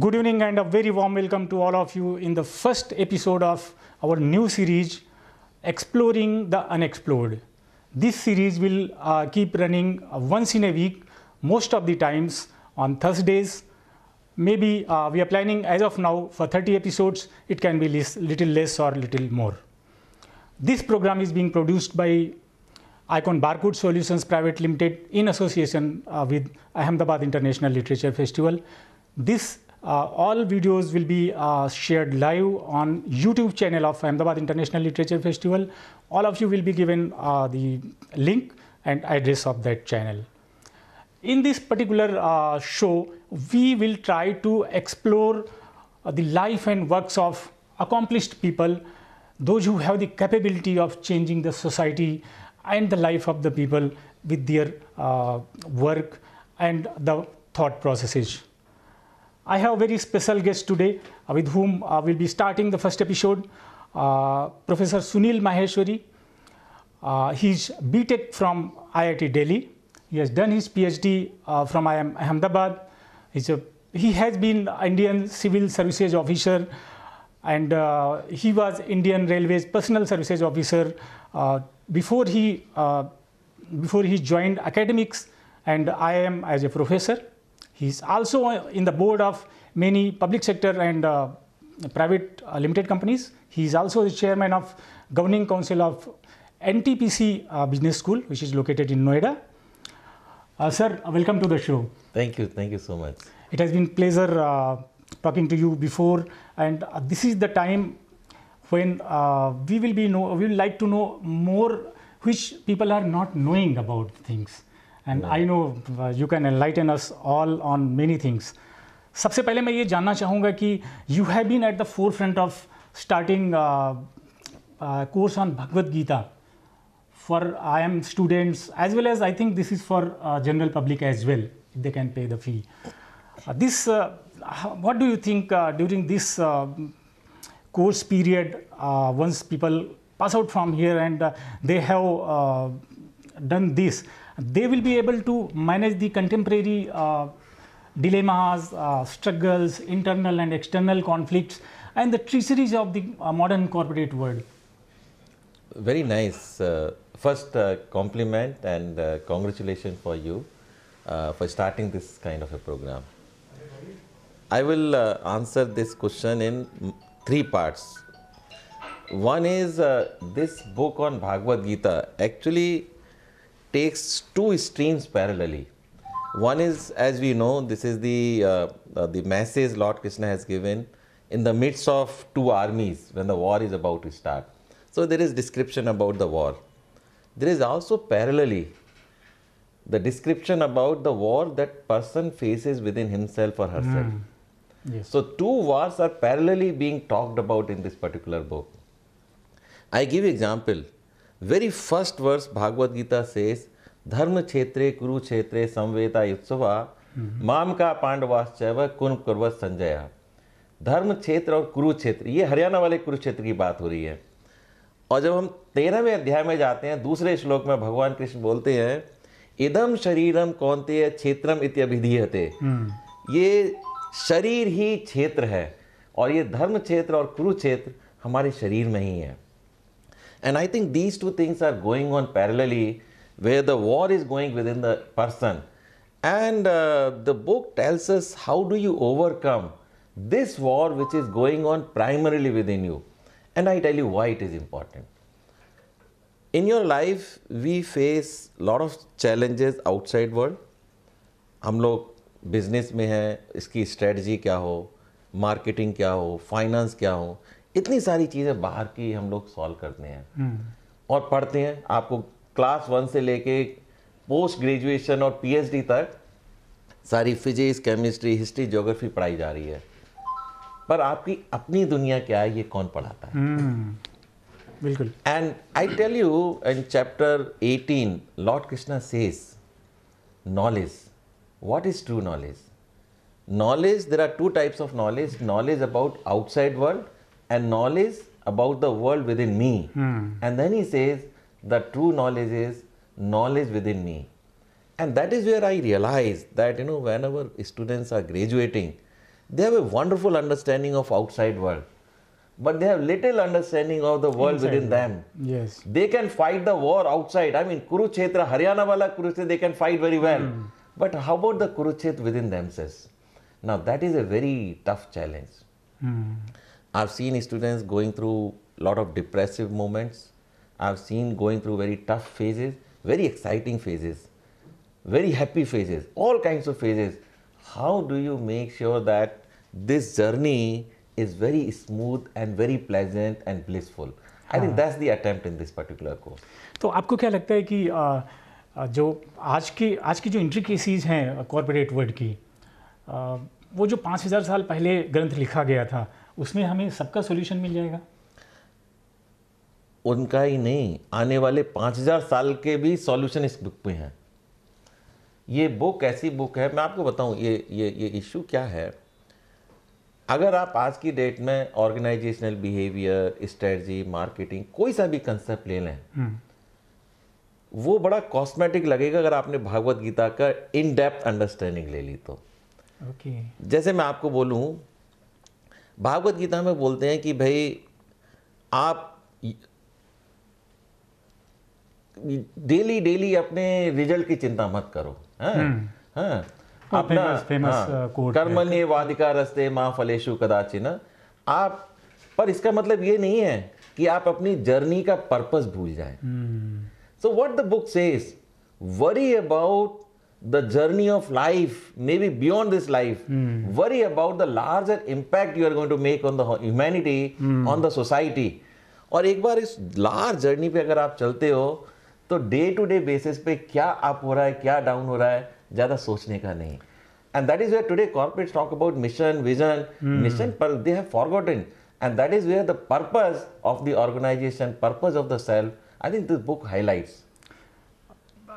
Good evening and a very warm welcome to all of you in the first episode of our new series Exploring the Unexplored. This series will uh, keep running uh, once in a week most of the times on Thursdays. Maybe uh, we are planning as of now for 30 episodes, it can be less, little less or little more. This program is being produced by Icon Barcode Solutions Private Limited in association uh, with Ahmedabad International Literature Festival. This uh, all videos will be uh, shared live on YouTube channel of Ahmedabad International Literature Festival. All of you will be given uh, the link and address of that channel. In this particular uh, show, we will try to explore uh, the life and works of accomplished people, those who have the capability of changing the society and the life of the people with their uh, work and the thought processes. I have a very special guest today uh, with whom uh, we'll be starting the first episode, uh, Professor Sunil Maheshwari. Uh, he's BTech from IIT Delhi. He has done his PhD uh, from IIM Ahmedabad. He's a, he has been Indian Civil Services Officer and uh, he was Indian Railways Personal Services Officer uh, before he before he joined academics and I am as a professor. He's also in the board of many public sector and uh, private uh, limited companies. He is also the chairman of governing council of NTPC uh, Business School, which is located in Noida. Uh, sir, welcome to the show. Thank you. Thank you so much. It has been pleasure uh, talking to you before, and uh, this is the time when we will be know. We will like to know more which people are not knowing about things. And I know uh, you can enlighten us all on many things. सबसे पहले मैं ये जानना चाहूँगा कि you have been at the forefront of starting course on Bhagavad for IM students as well as I think this is for uh, general public as well if they can pay the fee. Uh, this, what do you think during this course period once people pass out from here and they have done this, they will be able to manage the contemporary uh, dilemmas, uh, struggles, internal and external conflicts, and the treacheries of the uh, modern corporate world. Very nice. first, compliment and uh, congratulations for you for starting this kind of a program. I will uh, answer this question in mm, three parts. One is uh, this book on Bhagavad Gita actually takes two streams parallelly. One is, as we know, this is the uh, uh, the message Lord Krishna has given in the midst of two armies when the war is about to start. So there is description about the war. There is also parallelly the description about the war that person faces within himself or herself. Mm. Yes. So two wars are parallelly being talked about in this particular book. I give example very first verse Bhagavad Gita says, धर्म क्षेत्र Kurukshetra Chetre Samveta माम का Pandavaschaiva Kun Kurva Sanjay धर्म क्षेत्र और कुरुक्षेत्र ये हरियाणा वाले कुरुक्षेत्र की बात हो रही है और जब हम तेरहवें अध्याय में जाते हैं दूसरे श्लोक में भगवान कृष्ण बोलते हैं इदम शरीरम कौनते क्षेत्रम इत्यभिधीयते ये शरीर ही क्षेत्र है और ये धर्म क्षेत्र और कुरुक्षेत्र हमारे शरीर में ही है And I think these two things are going on parallelly, where the war is going within the person. And uh, the book tells us how do you overcome this war which is going on primarily within you. And I tell you why it is important. In your life, we face lot of challenges outside world. हम लोग business में हैं इसकी strategy क्या हो marketing क्या हो finance क्या हो इतनी सारी चीज़ें बाहर की हम लोग सॉल्व करते हैं हम्म। और पढ़ते हैं आपको क्लास वन से लेके पोस्ट ग्रेजुएशन और पीएचडी तक सारी फिजिक्स केमिस्ट्री हिस्ट्री ज्योग्राफी पढ़ाई जा रही है पर आपकी अपनी दुनिया क्या है ये कौन पढ़ाता है हम्म। बिल्कुल and I tell you in chapter 18 lord Krishna says knowledge what is true knowledge knowledge there are two types of knowledge knowledge about outside world and knowledge about the world within me. Hmm. And then he says, the true knowledge is knowledge within me. And that is where I realize that, you know, whenever students are graduating, they have a wonderful understanding of outside world. But they have little understanding of the world Inside within them. Yes. They can fight the war outside. I mean, Kurukshetra, Haryana wala Kurukshetra, they can fight very well. Mm. But how about the Kurukshetra within themselves? Now, that is a very tough challenge. Mm. I've seen students going through a lot of depressive moments. I've seen going through very tough phases, very exciting phases, very happy phases, all kinds of phases. How do you make sure that this journey is very smooth and very pleasant and blissful? I think that's the attempt in this particular course. तो आपको क्या लगता है कि आ, जो आज की आज की जो इंट्री केसीज हैं कॉरपोरेट वर्ल्ड की वो जो पाँच हज़ार साल पहले ग्रंथ लिखा गया था उसमें हमें सबका सोल्यूशन मिल जाएगा उनका ही नहीं आने वाले पांच हज़ार साल के भी सॉल्यूशन इस बुक में हैं ये बुक ऐसी बुक है मैं आपको बताऊं ये ये ये इश्यू क्या है अगर आप आज की डेट में ऑर्गेनाइजेशनल बिहेवियर स्ट्रेटजी मार्केटिंग कोई सा भी कंसेप्ट ले लें हम्म। वो बड़ा कॉस्मेटिक लगेगा अगर आपने भागवत गीता का इन डेप्थ अंडरस्टैंडिंग ले ली तो okay. जैसे मैं आपको बोलूँ भागवत गीता में बोलते हैं कि भाई आप डेली डेली अपने रिजल्ट की चिंता मत करो हाँ हम्म। हाँ हाँ, तो कर्मण्य हाँ, रस्ते माँ फलेशु कदाचिन आप पर इसका मतलब ये नहीं है कि आप अपनी जर्नी का पर्पस भूल जाए so what the book says worry about the journey of life, maybe beyond this life. Mm. Worry about the larger impact you are going to make on the humanity, mm. on the society. और एक बार इस large journey पे अगर आप चलते हो तो day to day basis पे क्या अप हो रहा है क्या डाउन हो रहा है ज़्यादा सोचने का नहीं and that is where today corporate talk about mission vision mission पर they have forgotten and that is where the purpose of the organisation purpose of the self I think this book highlights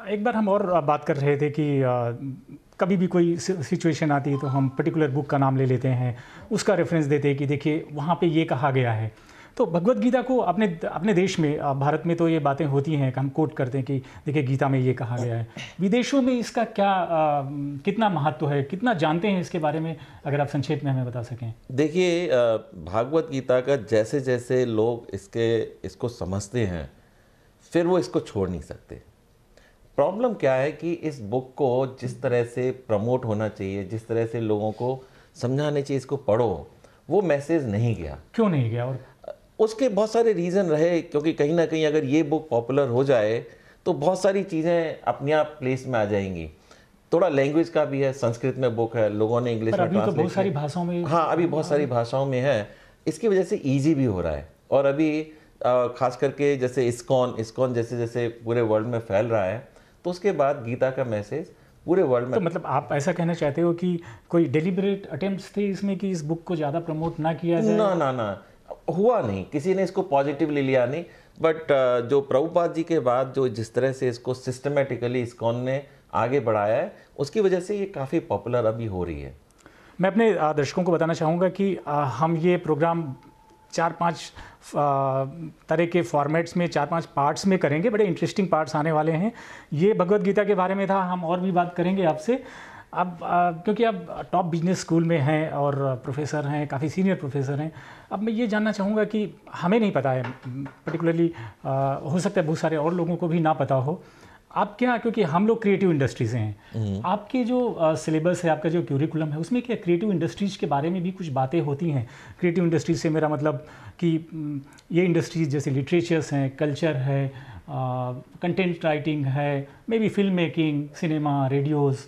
एक बार हम और बात कर रहे थे कि कभी भी कोई सिचुएशन आती है तो हम पर्टिकुलर बुक का नाम ले लेते हैं उसका रेफरेंस देते हैं कि देखिए वहाँ पे ये कहा गया है तो भगवत गीता को अपने अपने देश में भारत में तो ये बातें होती हैं कि हम कोट करते हैं कि देखिए गीता में ये कहा गया है विदेशों में इसका क्या आ, कितना महत्व है कितना जानते हैं इसके बारे में अगर आप संक्षेप में हमें बता सकें देखिए भागवत गीता का जैसे जैसे लोग इसके इसको समझते हैं फिर वो इसको छोड़ नहीं सकते प्रॉब्लम क्या है कि इस बुक को जिस तरह से प्रमोट होना चाहिए जिस तरह से लोगों को समझाने चाहिए इसको पढ़ो वो मैसेज नहीं गया क्यों नहीं गया और उसके बहुत सारे रीज़न रहे क्योंकि कहीं ना कहीं अगर ये बुक पॉपुलर हो जाए तो बहुत सारी चीज़ें अपने आप प्लेस में आ जाएंगी थोड़ा लैंग्वेज का भी है संस्कृत में बुक है लोगों ने इंग्लिश में अभी तो बहुत सारी भाषाओं में हाँ अभी बहुत सारी हाँ। भाषाओं में है इसकी वजह से ईजी भी हो रहा है और अभी खास करके जैसे इस्कॉन इस्कॉन जैसे जैसे पूरे वर्ल्ड में फैल रहा है तो उसके बाद गीता का मैसेज पूरे वर्ल्ड में तो मतलब आप ऐसा कहना चाहते हो कि कोई डिलीबरेट अटेम्प्ट थे इसमें कि इस बुक को ज़्यादा प्रमोट ना किया जाए ना ना ना हुआ नहीं किसी ने इसको पॉजिटिवली लिया नहीं बट uh, जो प्रभुपाद जी के बाद जो जिस तरह से इसको सिस्टमेटिकली इसकॉन ने आगे बढ़ाया है उसकी वजह से ये काफ़ी पॉपुलर अभी हो रही है मैं अपने दर्शकों को बताना चाहूँगा कि हम ये प्रोग्राम चार पांच तरह के फॉर्मेट्स में चार पांच पार्ट्स में करेंगे बड़े इंटरेस्टिंग पार्ट्स आने वाले हैं ये भगवत गीता के बारे में था हम और भी बात करेंगे आपसे अब क्योंकि आप टॉप बिजनेस स्कूल में हैं और प्रोफेसर हैं काफ़ी सीनियर प्रोफेसर हैं अब मैं ये जानना चाहूँगा कि हमें नहीं पता है पर्टिकुलरली हो सकता है बहुत सारे और लोगों को भी ना पता हो आपके यहाँ क्योंकि हम लोग क्रिएटिव इंडस्ट्रीज हैं हम्म। आपके जो सिलेबस है आपका जो क्यूरिकुलम है उसमें क्या क्रिएटिव इंडस्ट्रीज के बारे में भी कुछ बातें होती हैं क्रिएटिव इंडस्ट्रीज से मेरा मतलब कि ये इंडस्ट्रीज जैसे लिटरेचर्स हैं कल्चर है कंटेंट राइटिंग है maybe film making cinema radios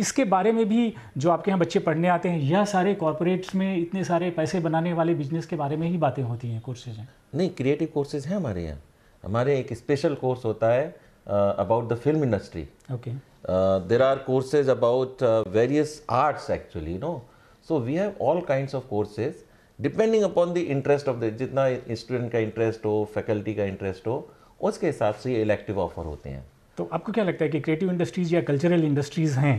इसके बारे में भी जो आपके यहाँ बच्चे पढ़ने आते हैं यह सारे कॉरपोरेट्स में इतने सारे पैसे बनाने वाले बिजनेस के बारे में ही बातें होती हैं कोर्सेज हैं नहीं क्रिएटिव कोर्सेज हैं हमारे यहाँ हमारे एक स्पेशल कोर्स होता है uh, about the film industry. Okay. Uh, there are courses about uh, various arts actually, you know. So we have all kinds of courses depending upon the interest of the jitna student ka interest ho, faculty ka interest ho, उसके हिसाब से ये elective offer होते हैं तो आपको क्या लगता है कि क्रिएटिव इंडस्ट्रीज़ या कल्चरल इंडस्ट्रीज़ हैं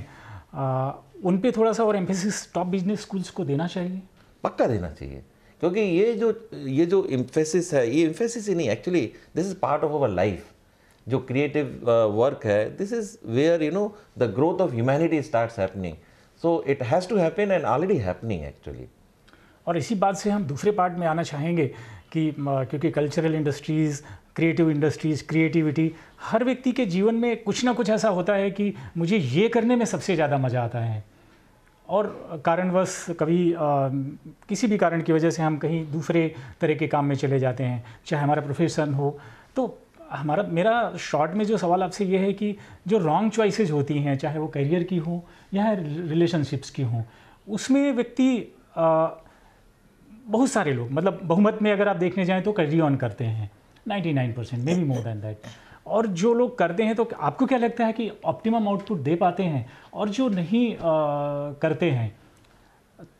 उन पे थोड़ा सा और एम्फेसिस टॉप बिजनेस स्कूल्स को देना चाहिए पक्का देना चाहिए क्योंकि ये जो ये जो एम्फेसिस है ये एम्फेसिस ही नहीं actually this is part of our life जो क्रिएटिव वर्क uh, है this is where you know the growth of humanity humanity happening so it has to happen and already happening actually और इसी बात से हम दूसरे पार्ट में आना चाहेंगे कि क्योंकि cultural industries creative industries creativity हर व्यक्ति के जीवन में कुछ ना कुछ ऐसा होता है कि मुझे ये करने में सबसे ज़्यादा मज़ा आता है और कारणवश कभी आ, किसी भी कारण की वजह से हम कहीं दूसरे तरह के काम में चले जाते हैं चाहे हमारा प्रोफेशन हो तो हमारा मेरा शॉर्ट में जो सवाल आपसे ये है कि जो रॉन्ग चॉइसेस होती हैं चाहे वो करियर की हों या रिलेशनशिप्स की हों उसमें व्यक्ति बहुत सारे लोग मतलब बहुमत में अगर आप देखने जाएँ तो कैरी ऑन करते हैं 99 percent maybe more than that और जो लोग करते हैं तो आपको क्या लगता है कि ऑप्टिमम आउटपुट दे पाते हैं और जो नहीं आ, करते हैं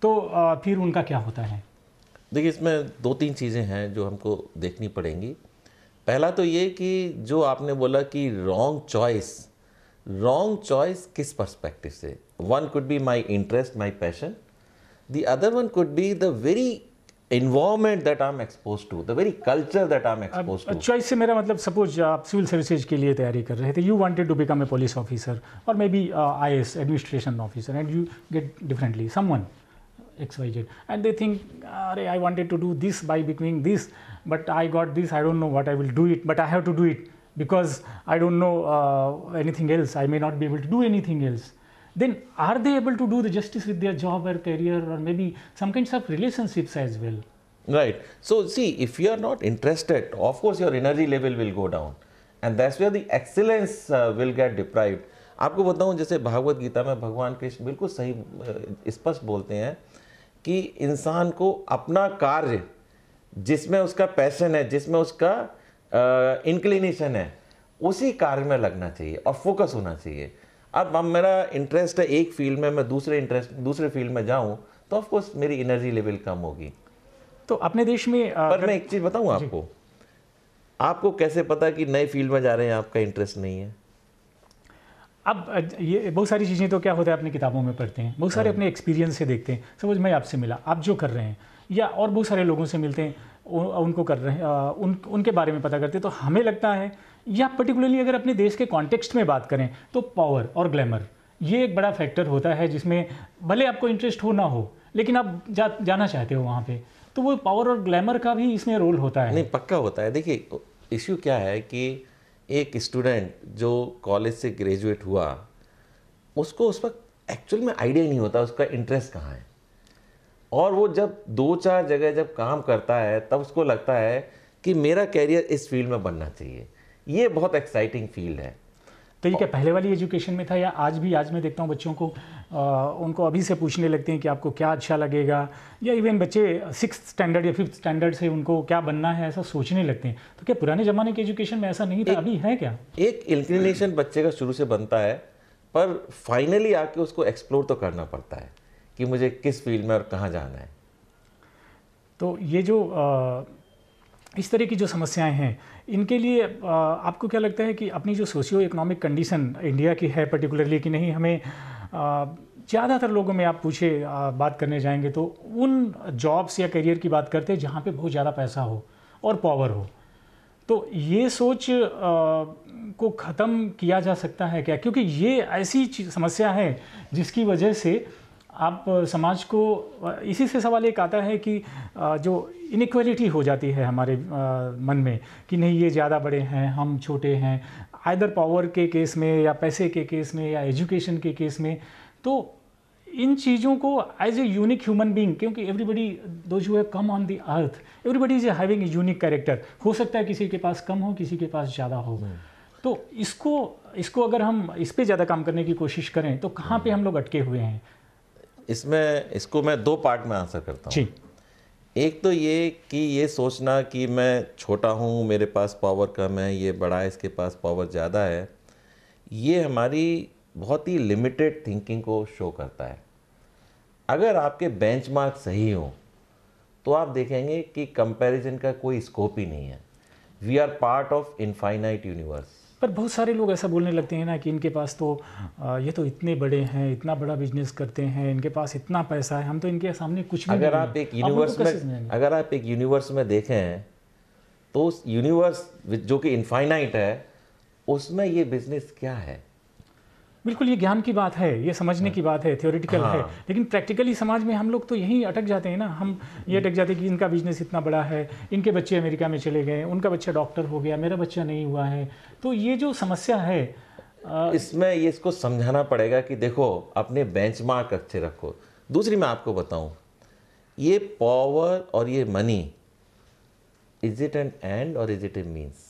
तो आ, फिर उनका क्या होता है देखिए इसमें दो तीन चीज़ें हैं जो हमको देखनी पड़ेंगी पहला तो ये कि जो आपने बोला कि रॉन्ग चॉइस रॉन्ग चॉइस किस पर्सपेक्टिव से one could be my interest my passion the other one could be the very environment that I am expose to the very culture that I am expose to choice से मेरा मतलब suppose आप civil services के लिए तैयारी कर रहे थे you wanted to become a police officer और maybe I S administration officer and you get differently someone xyz and they think I wanted to do this by becoming this, but I got this I do not know what I will do it, but I have to do it because I do not know uh, anything else I may not be able to do anything else. Then are they able to do the justice with their job or career or maybe some kinds of relationships as well? Right. So see if you are not interested of course your energy level will go down and that's where the excellence uh, will get deprived. आपको बताऊं जैसे भागवत गीता में भगवान कृष्ण बिल्कुल सही स्पष्ट बोलते हैं कि इंसान को अपना कार्य जिसमें उसका पैशन है जिसमें उसका इंक्लिनेशन है उसी कार्य में लगना चाहिए और फोकस होना चाहिए अब अब मेरा इंटरेस्ट है एक फील्ड में मैं दूसरे इंटरेस्ट दूसरे फील्ड में जाऊँ तो ऑफकोर्स मेरी एनर्जी लेवल कम होगी तो अपने देश में आ, पर कर... मैं एक चीज़ बताऊँ आपको आपको कैसे पता कि नए फील्ड में जा रहे हैं आपका इंटरेस्ट नहीं है अब ये बहुत सारी चीज़ें तो क्या होता है अपनी किताबों में पढ़ते हैं बहुत सारे हाँ। अपने एक्सपीरियंस से देखते हैं सपोज मैं आपसे मिला आप जो कर रहे हैं या और बहुत सारे लोगों से मिलते हैं उनको कर रहे हैं उन उनके बारे में पता करते हैं तो हमें लगता है या पर्टिकुलरली अगर अपने देश के कॉन्टेक्स्ट में बात करें तो पावर और ग्लैमर ये एक बड़ा फैक्टर होता है जिसमें भले आपको इंटरेस्ट हो ना हो लेकिन आप जा, जाना चाहते हो वहाँ पे तो वो पावर और ग्लैमर का भी इसमें रोल होता है नहीं पक्का होता है देखिए इश्यू क्या है कि एक स्टूडेंट जो कॉलेज से ग्रेजुएट हुआ उसको उस वक्त एक्चुअल में आइडिया नहीं होता उसका इंटरेस्ट कहाँ है और वो जब दो चार जगह जब काम करता है तब उसको लगता है कि मेरा कैरियर इस फील्ड में बनना चाहिए ये बहुत एक्साइटिंग फील्ड है तो ये क्या पहले वाली एजुकेशन में था या आज भी आज मैं देखता हूँ बच्चों को आ, उनको अभी से पूछने लगते हैं कि आपको क्या अच्छा लगेगा या इवन बच्चे सिक्स स्टैंडर्ड या फिफ्थ स्टैंडर्ड से उनको क्या बनना है ऐसा सोचने लगते हैं तो क्या पुराने ज़माने के एजुकेशन में ऐसा नहीं था अभी है क्या एक इंक्लिनेशन बच्चे का शुरू से बनता है पर फाइनली आके उसको एक्सप्लोर तो करना पड़ता है कि मुझे किस फील्ड में और कहाँ जाना है तो ये जो आ, इस तरह की जो समस्याएं हैं इनके लिए आपको क्या लगता है कि अपनी जो सोशियो इकोनॉमिक कंडीशन इंडिया की है पर्टिकुलरली कि नहीं हमें ज़्यादातर लोगों में आप पूछे बात करने जाएंगे तो उन जॉब्स या करियर की बात करते हैं जहाँ पे बहुत ज़्यादा पैसा हो और पावर हो तो ये सोच को ख़त्म किया जा सकता है क्या क्योंकि ये ऐसी समस्या है जिसकी वजह से आप समाज को इसी से सवाल एक आता है कि जो इनक्वलिटी हो जाती है हमारे मन में कि नहीं ये ज़्यादा बड़े हैं हम छोटे हैं आइदर पावर के केस में या पैसे के केस में या एजुकेशन के केस में तो इन चीज़ों को as a unique human being क्योंकि एवरीबडी दो जो है come on the earth everybody is having a unique character हो सकता है किसी के पास कम हो किसी के पास ज़्यादा हो हम्म। तो इसको इसको अगर हम इस पर ज़्यादा काम करने की कोशिश करें तो कहाँ पे हम लोग अटके हुए हैं इसमें इसको मैं दो पार्ट में आंसर करता हूँ एक तो ये कि ये सोचना कि मैं छोटा हूँ मेरे पास पावर कम है ये बड़ा है इसके पास पावर ज़्यादा है ये हमारी बहुत ही लिमिटेड थिंकिंग को शो करता है अगर आपके बेंचमार्क सही हों तो आप देखेंगे कि कंपैरिजन का कोई स्कोप ही नहीं है we are part of infinite universe पर बहुत सारे लोग ऐसा बोलने लगते हैं ना कि इनके पास तो ये तो इतने बड़े हैं इतना बड़ा बिजनेस करते हैं इनके पास इतना पैसा है हम तो इनके सामने कुछ भी अगर आप एक यूनिवर्स में अगर आप एक यूनिवर्स में देखें तो उस यूनिवर्स जो कि इनफाइनाइट है उसमें ये बिजनेस क्या है बिल्कुल ये ज्ञान की बात है ये समझने की बात है थियोरिटिकल हाँ। है लेकिन प्रैक्टिकली समाज में हम लोग तो यहीं अटक जाते हैं ना हम ये अटक जाते हैं कि इनका बिजनेस इतना बड़ा है इनके बच्चे अमेरिका में चले गए उनका बच्चा डॉक्टर हो गया मेरा बच्चा नहीं हुआ है तो ये जो समस्या है आ... इसमें ये इसको समझाना पड़ेगा कि देखो अपने बेंच अच्छे रखो दूसरी मैं आपको बताऊँ ये पावर और ये money is it an end और इज इट ए मीन्स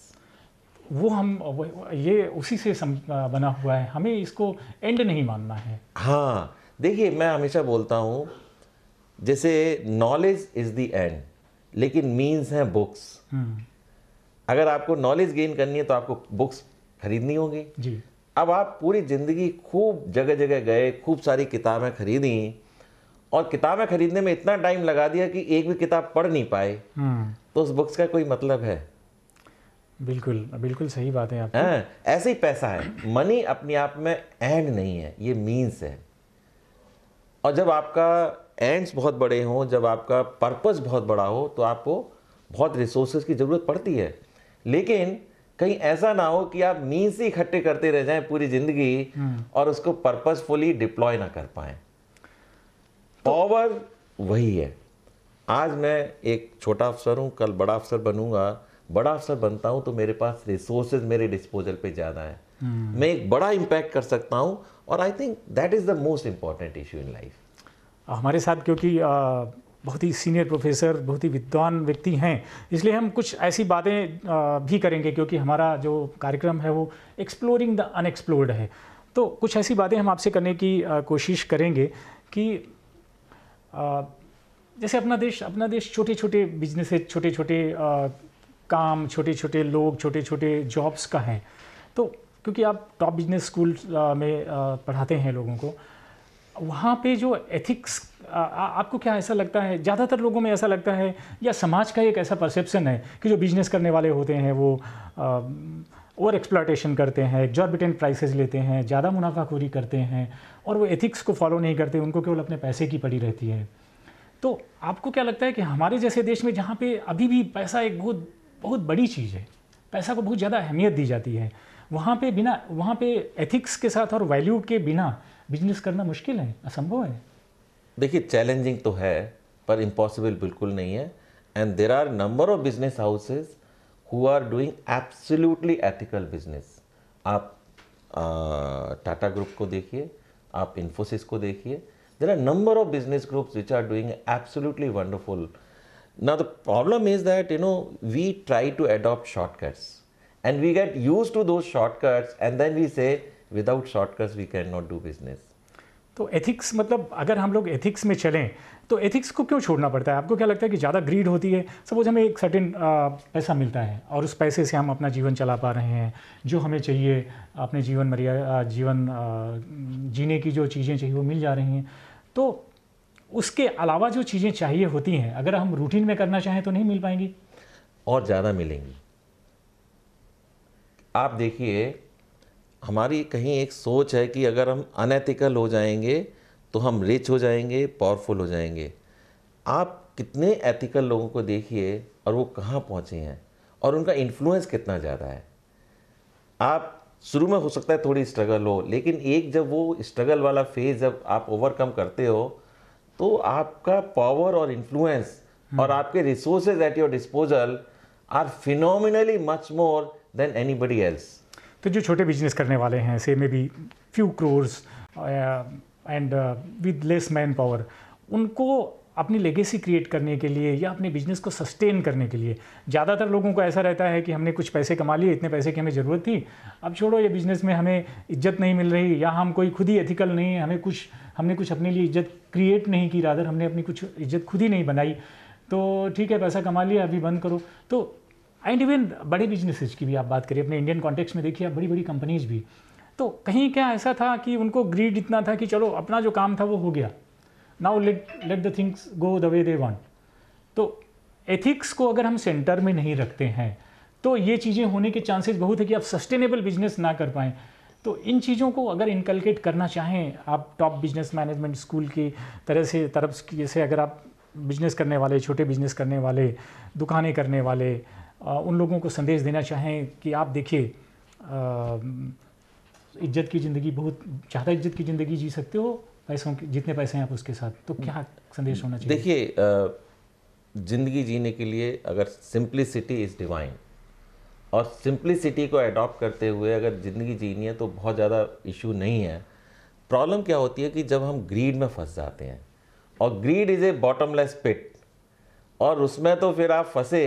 वो हम ये उसी से सम, बना हुआ है हमें इसको एंड नहीं मानना है हाँ देखिए मैं हमेशा बोलता हूँ जैसे नॉलेज इज़ द एंड लेकिन मीन्स हैं बुक्स हम्म। अगर आपको नॉलेज गेन करनी है तो आपको बुक्स खरीदनी होगी जी अब आप पूरी ज़िंदगी खूब जगह जगह गए खूब सारी किताबें खरीदी और किताबें खरीदने में इतना टाइम लगा दिया कि एक भी किताब पढ़ नहीं पाए हम्म। तो उस बुक्स का कोई मतलब है बिल्कुल बिल्कुल सही बात है आप हाँ, ऐसे ही पैसा है मनी अपने आप में एंड नहीं है ये मीन्स है और जब आपका एंड्स बहुत बड़े हों जब आपका पर्पस बहुत बड़ा हो तो आपको बहुत रिसोर्सेज की ज़रूरत पड़ती है लेकिन कहीं ऐसा ना हो कि आप मीन्स ही इकट्ठे करते रह जाएं पूरी ज़िंदगी हम्म। और उसको पर्पसफुली डिप्लॉय ना कर पाए पावर वही है आज मैं एक छोटा अफसर हूँ कल बड़ा अफसर बनूंगा बड़ा अफसर बनता हूँ तो मेरे पास रिसोर्सेज मेरे डिस्पोजल पे ज़्यादा है हम्म। मैं एक बड़ा इम्पैक्ट कर सकता हूँ और I think that is the most important issue in life हमारे साथ क्योंकि बहुत ही सीनियर प्रोफेसर बहुत ही विद्वान व्यक्ति हैं इसलिए हम कुछ ऐसी बातें भी करेंगे क्योंकि हमारा जो कार्यक्रम है वो एक्सप्लोरिंग द अनएक्सप्लोर्ड है तो कुछ ऐसी बातें हम आपसे करने की कोशिश करेंगे कि जैसे अपना देश अपना देश छोटे छोटे बिजनेसेस छोटे छोटे काम छोटे छोटे लोग छोटे छोटे जॉब्स का हैं तो क्योंकि आप टॉप बिजनेस स्कूल में पढ़ाते हैं लोगों को वहाँ पे जो एथिक्स आपको क्या ऐसा लगता है ज़्यादातर लोगों में ऐसा लगता है या समाज का एक ऐसा परसेप्शन है कि जो बिजनेस करने वाले होते हैं वो ओवर एक्सप्लाटेशन करते हैं एग्जॉर्बिटेंट प्राइसेस लेते हैं ज़्यादा मुनाफाखोरी करते हैं और वो एथिक्स को फॉलो नहीं करते उनको केवल अपने पैसे की पड़ी रहती है तो आपको क्या लगता है कि हमारे जैसे देश में जहाँ पे अभी भी पैसा एक बहुत बहुत बड़ी चीज़ है पैसा को बहुत ज़्यादा अहमियत दी जाती है वहाँ पे बिना वहाँ पे एथिक्स के साथ और वैल्यू के बिना बिजनेस करना मुश्किल है असंभव है देखिए चैलेंजिंग तो है पर इम्पॉसिबल बिल्कुल नहीं है and there are number of business houses who are doing absolutely ethical business आप टाटा ग्रुप को देखिए आप इन्फोसिस को देखिए there are number of business groups which are doing absolutely wonderful Now, the problem is that, you know, we try to adopt shortcuts and we get used to those shortcuts and then we say, without shortcuts, we cannot do business. तो ethics मतलब अगर हम लोग ethics में चलें तो ethics को क्यों छोड़ना पड़ता है आपको क्या लगता है कि ज़्यादा ग्रीड होती है सपोज हमें एक सर्टेन पैसा मिलता है और उस पैसे से हम अपना जीवन चला पा रहे हैं जो हमें चाहिए अपने जीवन मर्या जीवन जीने की जो चीज़ें चाहिए वो मिल जा रही हैं तो उसके अलावा जो चीज़ें चाहिए होती हैं अगर हम रूटीन में करना चाहें तो नहीं मिल पाएंगी और ज़्यादा मिलेंगी आप देखिए हमारी कहीं एक सोच है कि अगर हम अनएथिकल हो जाएंगे तो हम रिच हो जाएंगे पावरफुल हो जाएंगे आप कितने एथिकल लोगों को देखिए और वो कहाँ पहुँचे हैं और उनका इन्फ्लुएंस कितना ज़्यादा है आप शुरू में हो सकता है थोड़ी स्ट्रगल हो लेकिन एक जब वो स्ट्रगल वाला फेज़ जब आप ओवरकम करते हो तो आपका पावर और इन्फ्लुएंस और hmm. आपके resources at your disposal are phenomenally much more than anybody else तो जो छोटे बिजनेस करने वाले हैं से maybe few crores and with less manpower उनको अपनी लेगेसी क्रिएट करने के लिए या अपने बिजनेस को सस्टेन करने के लिए ज़्यादातर लोगों को ऐसा रहता है कि हमने कुछ पैसे कमा लिए इतने पैसे की हमें ज़रूरत थी अब छोड़ो ये बिज़नेस में हमें इज्जत नहीं मिल रही या हम कोई खुद ही एथिकल नहीं है हमें कुछ हमने कुछ अपने लिए इज्जत क्रिएट नहीं की रादर हमने अपनी कुछ इज्जत खुद ही नहीं बनाई तो ठीक है पैसा कमा लिया अभी बंद करो तो एंड इवन बड़े बिजनेसेस की भी आप बात करिए अपने इंडियन कॉन्टेक्स्ट में देखिए आप बड़ी बड़ी कंपनीज भी तो कहीं क्या ऐसा था कि उनको ग्रीड इतना था कि चलो अपना जो काम था वो हो गया now let let the things go the way they want तो एथिक्स को अगर हम सेंटर में नहीं रखते हैं तो ये चीज़ें होने के चांसेस बहुत है कि आप सस्टेनेबल बिजनेस ना कर पाएँ तो इन चीज़ों को अगर इनकलकेट करना चाहें आप टॉप बिजनेस मैनेजमेंट स्कूल की तरह से तरफ जैसे अगर आप बिजनेस करने वाले छोटे बिजनेस करने वाले दुकानें करने वाले आ, उन लोगों को संदेश देना चाहें कि आप देखिए इज्जत की ज़िंदगी बहुत ज़्यादा इज्जत की ज़िंदगी जी सकते हो पैसों के जितने पैसे हैं आप उसके साथ तो क्या संदेश होना चाहिए देखिए ज़िंदगी जीने के लिए अगर सिंप्लिसिटी इज़ डिवाइन और सिंप्लिसिटी को एडॉप्ट करते हुए अगर ज़िंदगी जीनी है तो बहुत ज़्यादा इशू नहीं है प्रॉब्लम क्या होती है कि जब हम ग्रीड में फंस जाते हैं और greed is a bottomless pit और उसमें तो फिर आप फंसे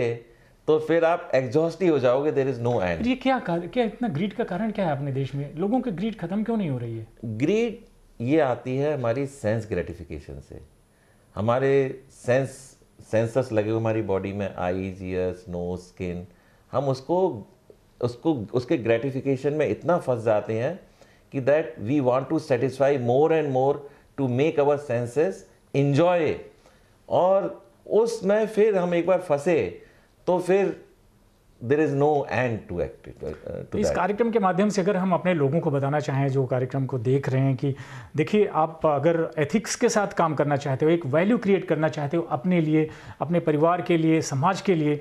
तो फिर आप एग्जॉस्ट ही हो जाओगे देर इज़ नो एंड ये क्या क्या इतना ग्रीड का कारण क्या है अपने देश में लोगों के ग्रीड खत्म क्यों नहीं हो रही है ग्रीड ये आती है हमारी सेंस ग्रेटिफिकेशन से हमारे सेंस सेंसर्स लगे हुए हमारी बॉडी में आईज ईयर्स नोज स्किन हम उसको उसको उसके ग्रेटिफिकेशन में इतना फंस जाते हैं कि that we want to satisfy more and more to make our senses enjoy और उसमें फिर हम एक बार फंसे तो फिर there is no end to act to इस कार्यक्रम के माध्यम से अगर हम अपने लोगों को बताना चाहें जो कार्यक्रम को देख रहे हैं कि देखिए आप अगर एथिक्स के साथ काम करना चाहते हो एक वैल्यू क्रिएट करना चाहते हो अपने लिए अपने परिवार के लिए समाज के लिए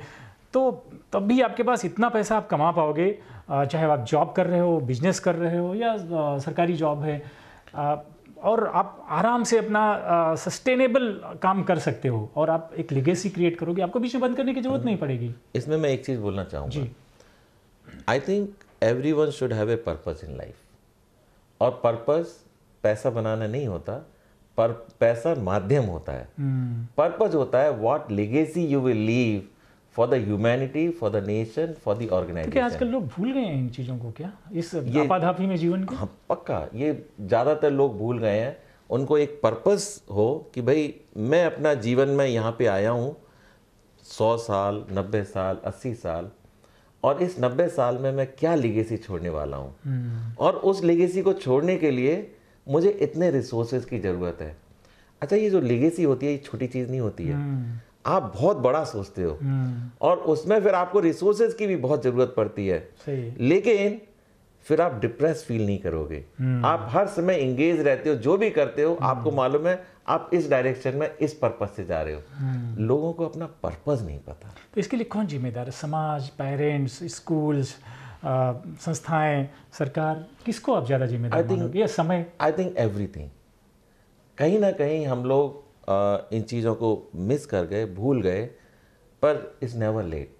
तो तब भी आपके पास इतना पैसा आप कमा पाओगे चाहे आप जॉब कर रहे हो बिजनेस कर रहे हो या सरकारी जॉब है और आप आराम से अपना सस्टेनेबल काम कर सकते हो और आप एक लिगेसी क्रिएट करोगे आपको बीच में बंद करने की जरूरत नहीं पड़ेगी इसमें मैं एक चीज़ बोलना चाहूंगा I think everyone should have a purpose in life और पर्पज़ पैसा बनाना नहीं होता पर पैसा माध्यम होता है पर्पज़ हम्म। होता है what legacy you will leave for the humanity for the nation for the organisation क्या आजकल लोग भूल गए हैं इन चीज़ों को क्या इस आपाधापी में जीवन हाँ पक्का ये ज़्यादातर लोग भूल गए हैं उनको एक पर्पस हो कि भाई मैं अपना जीवन में यहाँ पे आया हूँ सौ साल नब्बे साल अस्सी साल और इस नब्बे साल में मैं क्या लिगेसी छोड़ने वाला हूँ हम्म। और उस लिगेसी को छोड़ने के लिए मुझे इतने रिसोर्सेज की ज़रूरत है अच्छा ये जो लिगेसी होती है ये छोटी चीज़ नहीं होती है हम्म। आप बहुत बड़ा सोचते हो हम्म। और उसमें फिर आपको रिसोर्सेज की भी बहुत ज़रूरत पड़ती है लेकिन फिर आप डिप्रेस फील नहीं करोगे हम्म। आप हर समय इंगेज रहते हो जो भी करते हो हम्म। आपको मालूम है आप इस डायरेक्शन में इस पर्पज से जा रहे हो लोगों को अपना पर्पज नहीं पता तो इसके लिए कौन जिम्मेदार है समाज पेरेंट्स स्कूल्स संस्थाएं सरकार किसको आप ज़्यादा जिम्मेदार आई थिंक समय आई थिंक एवरीथिंग कहीं ना कहीं हम लोग इन चीज़ों को मिस कर गए भूल गए पर it's never late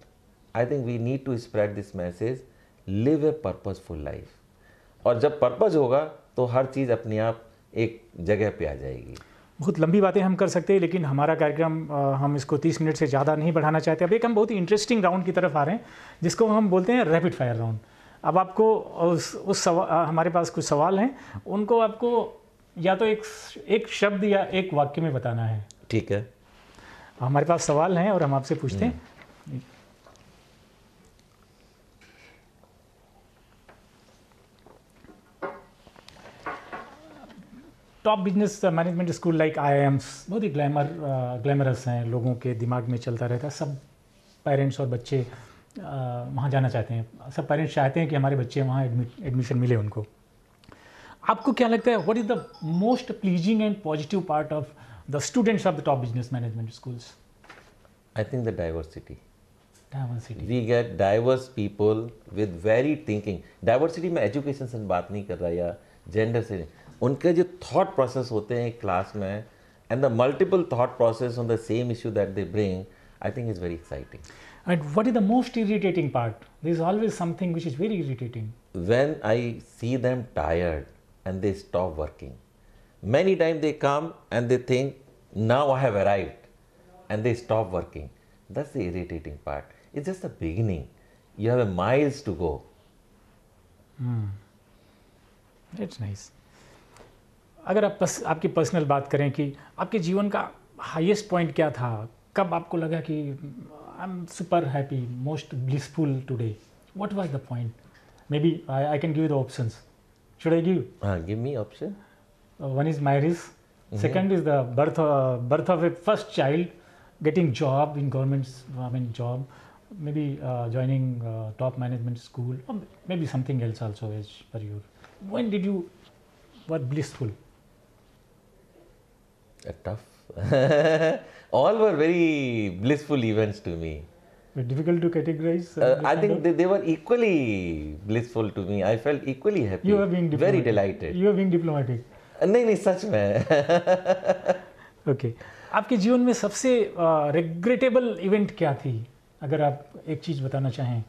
I think we need to spread this message live a purposeful life और जब पर्पज़ होगा तो हर चीज़ अपने आप एक जगह पे आ जाएगी बहुत लंबी बातें हम कर सकते हैं लेकिन हमारा कार्यक्रम हम इसको 30 मिनट से ज़्यादा नहीं बढ़ाना चाहते अब एक हम बहुत ही इंटरेस्टिंग राउंड की तरफ आ रहे हैं जिसको हम बोलते हैं रैपिड फायर राउंड अब आपको उस उस सवा, हमारे पास कुछ सवाल हैं उनको आपको या तो एक एक शब्द या एक वाक्य में बताना है ठीक है हमारे पास सवाल हैं और हम आपसे पूछते हैं top business management school like I बहुत ही ग्लैमर ग्लैमरस uh, हैं लोगों के दिमाग में चलता रहता है सब पेरेंट्स और बच्चे uh, वहाँ जाना चाहते हैं सब पेरेंट्स चाहते हैं कि हमारे बच्चे वहाँ एडमिशन मिले उनको What is the most pleasing and positive part of the students of the top business management schools? I think the diversity. Diversity. We get diverse people with varied thinking. Diversity में education से बात नहीं कर रहा या gender से नहीं उनके thought process होते हैं class में and the multiple thought process on the same issue that they bring, I think is very exciting. And what is the most irritating part? There is always something which is very irritating. When I see them tired and they stop working. Many times they come and they think, now I have arrived and they stop working. That's the irritating part. It's just the beginning. You have miles to go. Hmm. It's nice. अगर आप पस, आपकी personal बात करें कि आपके जीवन का हाईएस्ट पॉइंट क्या था कब आपको लगा कि I am super happy most blissful today what was the point maybe I can give the options should I give? Uh, give me option. Uh, one is marriage. Mm -hmm. Second is the birth uh, birth of a first child, getting job in government. I mean job, maybe uh, joining uh, top management school, or maybe something else also as per you. When did you were blissful? tough. All were very blissful events to me. difficult to categorize? Uh, I think they, they, were equally blissful to me. I felt equally happy. You were being diplomatic. Very delighted. You were being diplomatic. नहीं नहीं सच में okay आपके जीवन में सबसे regrettable event क्या थी अगर आप एक चीज़ बताना चाहें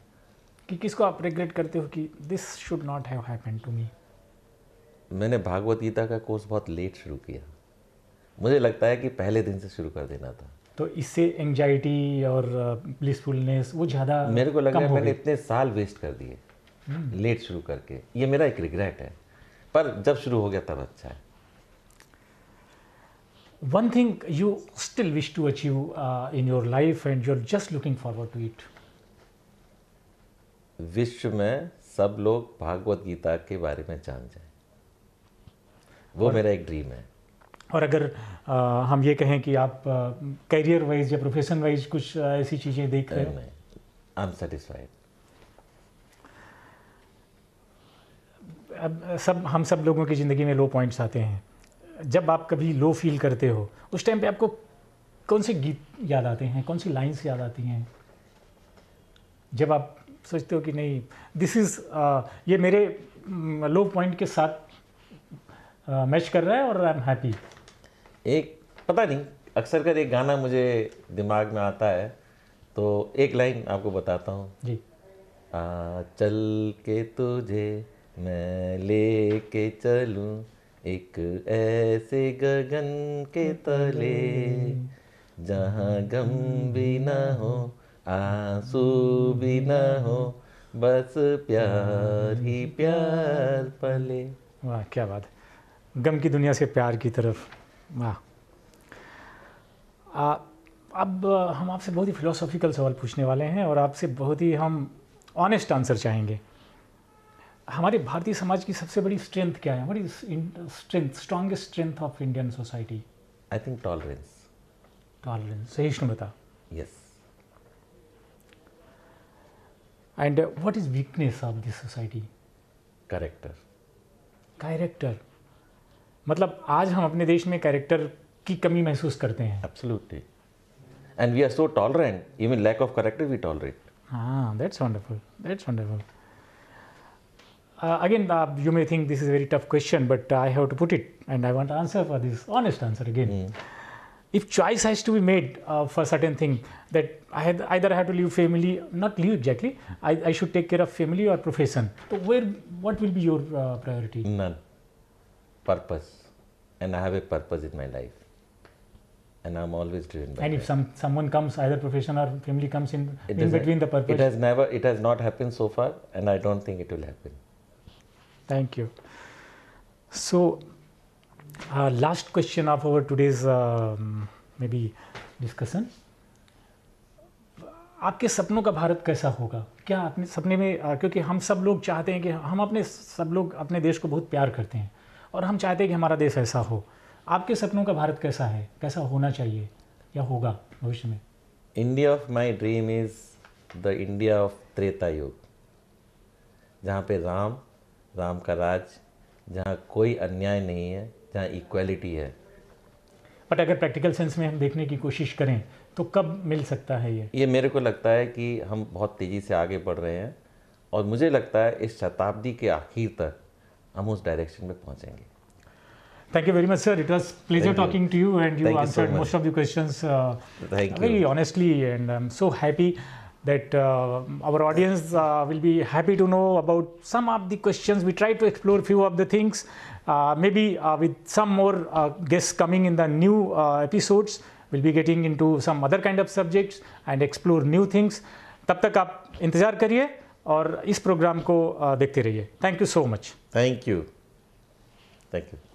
कि किसको आप रिग्रेट करते हो कि this should not have happen to me मैंने भागवत गीता का कोर्स बहुत लेट शुरू किया मुझे लगता है कि पहले दिन से शुरू कर देना था तो इससे एंगजाइटी और ब्लिसफुलनेस uh, वो ज़्यादा मेरे को लगा है मैंने इतने साल वेस्ट कर दिए लेट हम्म। शुरू करके ये मेरा एक रिग्रेट है पर जब शुरू हो गया तब अच्छा है one thing you still wish to achieve in your life and you are just looking forward to it विश्व में सब लोग भागवत गीता के बारे में जान जाए वो मेरा एक ड्रीम है और अगर आ, हम ये कहें कि आप करियर वाइज या प्रोफेशन वाइज कुछ ऐसी चीज़ें देख रहे हो आई एम अब सब हम सब लोगों की ज़िंदगी में लो पॉइंट्स आते हैं जब आप कभी लो फील करते हो उस टाइम पे आपको कौन से गीत याद आते हैं कौन सी लाइंस याद आती हैं जब आप सोचते हो कि नहीं दिस इज़ ये मेरे लो पॉइंट के साथ मैच कर रहा है और आई एम हैप्पी एक पता नहीं अक्सर कर एक गाना मुझे दिमाग में आता है तो एक लाइन आपको बताता हूँ जी आ चल के तुझे मैं ले के चलूँ एक ऐसे गगन के तले जहाँ गम भी न हो आंसू भी ना हो बस प्यार ही प्यार पले वाह क्या बात गम की दुनिया से प्यार की तरफ वाह अब हम आपसे बहुत ही फ़िलोसॉफिकल सवाल पूछने वाले हैं और आपसे बहुत ही हम ऑनेस्ट आंसर चाहेंगे हमारे भारतीय समाज की सबसे बड़ी स्ट्रेंथ क्या है हमारी strength strongest strength of Indian society I think tolerance tolerance सहिष्णुता yes and what is weakness of this society character character मतलब आज हम अपने देश में कैरेक्टर की कमी महसूस करते हैं absolutely and we are so tolerant even lack of character we tolerate हाँ that's wonderful that's wonderful again you may think this is very tough question but I have to put it and I want answer for this honest answer again if choice has to be made for certain thing that I I there have to leave family not leave exactly I I should take care of family और profession तो where what will be your priority none purpose and i have a purpose in my life and i'm always driven by and if that. some someone comes either professional or family comes in it in between the purpose it has never it has not happened so far and i don't think it will happen thank you so uh, last question of our today's um, maybe discussion आपके सपनों का भारत कैसा होगा क्या अपने सपने में आ, क्योंकि हम सब लोग चाहते हैं कि हम अपने सब लोग अपने देश को बहुत प्यार करते हैं और हम चाहते हैं कि हमारा देश ऐसा हो आपके सपनों का भारत कैसा है कैसा होना चाहिए या होगा भविष्य में India of my dream is the India of Treta Yuga जहाँ पे राम राम का राज जहाँ कोई अन्याय नहीं है जहाँ इक्वलिटी है बट अगर प्रैक्टिकल सेंस में हम देखने की कोशिश करें तो कब मिल सकता है ये ये मेरे को लगता है कि हम बहुत तेज़ी से आगे बढ़ रहे हैं और मुझे लगता है इस शताब्दी के आखिर तक हम उस डायरेक्शन में पहुंचेंगे thank you very much sir it was pleasure talking to you and you answer most of the very honestly and I am so happy that our audience will be happy to know about some of the question we try to explore few of the things may be with some more guest coming in the new episodes will be getting in to some other kind of subjects and explore new things तब तक आप इंतजार करिए और इस programme को देखते रहिए thank you so much thank you thank you